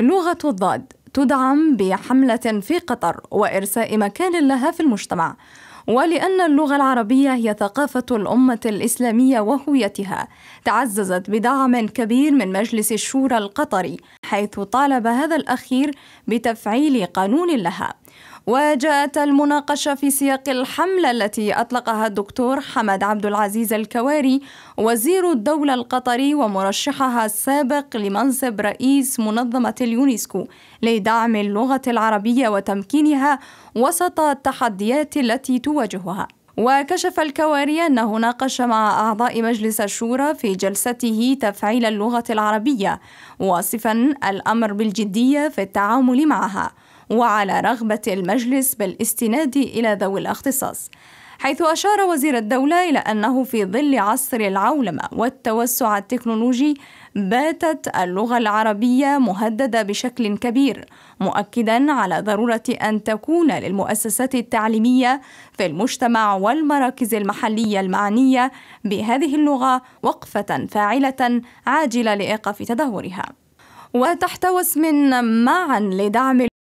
لغة الضاد تدعم بحملة في قطر وإرساء مكان لها في المجتمع ولأن اللغة العربية هي ثقافة الأمة الإسلامية وهويتها تعززت بدعم كبير من مجلس الشورى القطري حيث طالب هذا الأخير بتفعيل قانون لها وجاءت المناقشة في سياق الحملة التي أطلقها الدكتور حمد عبد العزيز الكواري وزير الدولة القطري ومرشحها السابق لمنصب رئيس منظمة اليونسكو لدعم اللغة العربية وتمكينها وسط التحديات التي تواجهها وكشف الكواري أنه ناقش مع أعضاء مجلس الشورى في جلسته تفعيل اللغة العربية واصفا الأمر بالجدية في التعامل معها وعلى رغبة المجلس بالاستناد إلى ذوي الاختصاص حيث أشار وزير الدولة إلى أنه في ظل عصر العولمة والتوسع التكنولوجي باتت اللغة العربية مهددة بشكل كبير، مؤكدا على ضرورة أن تكون للمؤسسات التعليمية في المجتمع والمراكز المحلية المعنية بهذه اللغة وقفة فاعلة عاجلة لإيقاف تدهورها. وتحت وسم معا لدعم